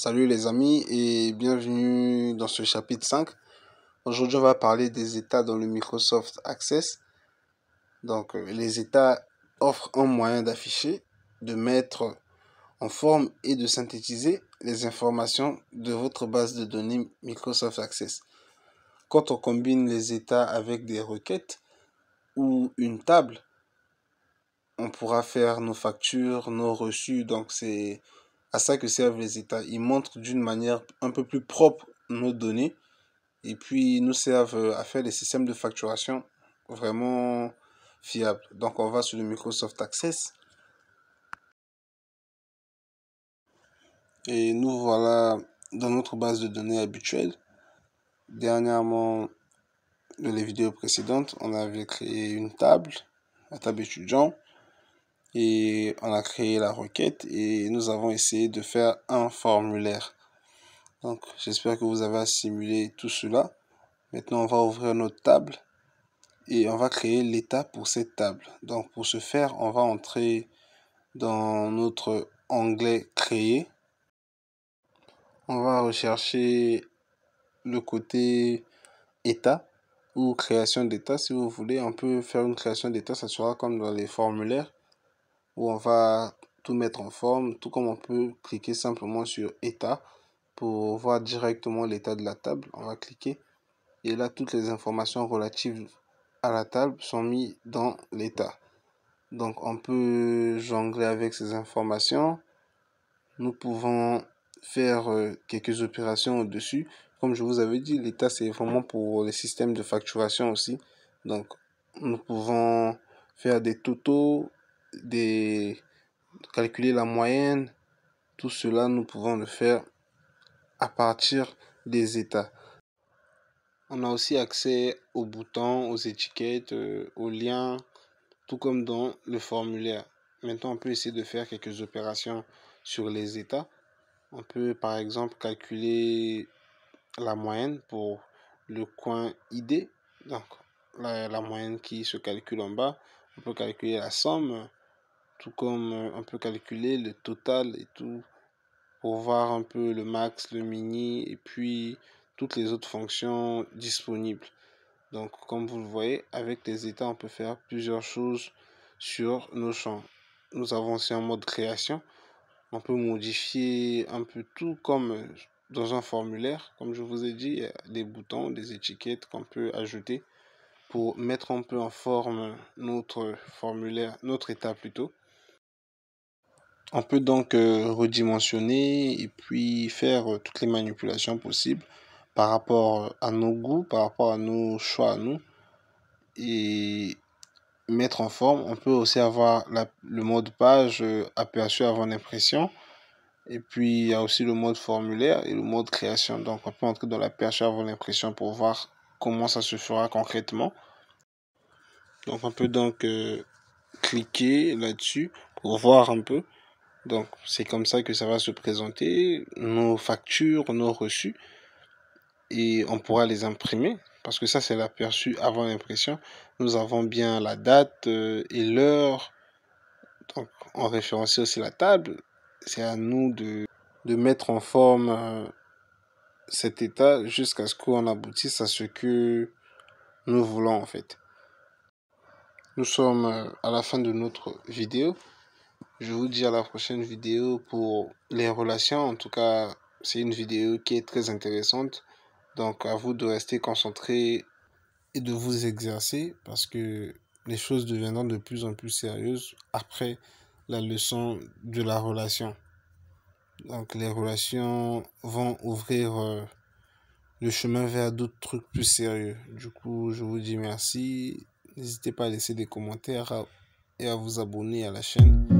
Salut les amis et bienvenue dans ce chapitre 5. Aujourd'hui on va parler des états dans le Microsoft Access. Donc euh, les états offrent un moyen d'afficher, de mettre en forme et de synthétiser les informations de votre base de données Microsoft Access. Quand on combine les états avec des requêtes ou une table, on pourra faire nos factures, nos reçus. Donc c'est à ça que servent les États. Ils montrent d'une manière un peu plus propre nos données et puis ils nous servent euh, à faire des systèmes de facturation vraiment fiables. Donc on va sur le Microsoft Access. Et nous voilà dans notre base de données habituelle. Dernièrement, dans les vidéos précédentes, on avait créé une table, la table étudiant et on a créé la requête et nous avons essayé de faire un formulaire. Donc j'espère que vous avez assimilé tout cela. Maintenant on va ouvrir notre table et on va créer l'état pour cette table. Donc pour ce faire on va entrer dans notre onglet créer. On va rechercher le côté état ou création d'état si vous voulez. On peut faire une création d'état, ça sera comme dans les formulaires où on va tout mettre en forme, tout comme on peut cliquer simplement sur état pour voir directement l'état de la table. On va cliquer et là toutes les informations relatives à la table sont mises dans l'état. Donc on peut jongler avec ces informations. Nous pouvons faire euh, quelques opérations au-dessus. Comme je vous avais dit, l'état c'est vraiment pour les systèmes de facturation aussi. Donc nous pouvons faire des totaux, de calculer la moyenne, tout cela, nous pouvons le faire à partir des états. On a aussi accès aux boutons, aux étiquettes, euh, aux liens, tout comme dans le formulaire. Maintenant, on peut essayer de faire quelques opérations sur les états. On peut par exemple calculer la moyenne pour le coin ID, donc la moyenne qui se calcule en bas. On peut calculer la somme, tout comme on euh, peut calculer le total et tout pour voir un peu le max, le mini et puis toutes les autres fonctions disponibles. Donc comme vous le voyez, avec les états, on peut faire plusieurs choses sur nos champs. Nous avons aussi un mode création. On peut modifier un peu tout comme dans un formulaire. Comme je vous ai dit, il y a des boutons, des étiquettes qu'on peut ajouter pour mettre un peu en forme notre formulaire, notre état plutôt. On peut donc euh, redimensionner et puis faire euh, toutes les manipulations possibles par rapport euh, à nos goûts, par rapport à nos choix à nous et mettre en forme. On peut aussi avoir le mode page aperçu avant l'impression. Et puis, il y a aussi le mode formulaire et le mode création. Donc, on peut entrer dans l'aperçu avant l'impression pour voir comment ça se fera concrètement. Donc, on peut donc cliquer là-dessus pour voir un peu. Donc c'est comme ça que ça va se présenter, nos factures, nos reçus, et on pourra les imprimer, parce que ça c'est l'aperçu avant l'impression. Nous avons bien la date euh, et l'heure, donc on référencie aussi la table. C'est à nous de, de, mettre en forme euh, cet état jusqu'à ce qu'on aboutisse à ce que nous voulons en fait. Nous sommes euh, à la fin de notre vidéo. Je vous dis à la prochaine vidéo pour les relations. En tout cas, c'est une vidéo qui est très intéressante. Donc à vous de rester concentré et de vous exercer parce que les choses deviendront de plus en plus sérieuses après la leçon de la relation. Donc les relations vont ouvrir euh, le chemin vers d'autres trucs plus sérieux. Du coup, je vous dis merci. N'hésitez pas à laisser des commentaires et à vous abonner à la chaîne.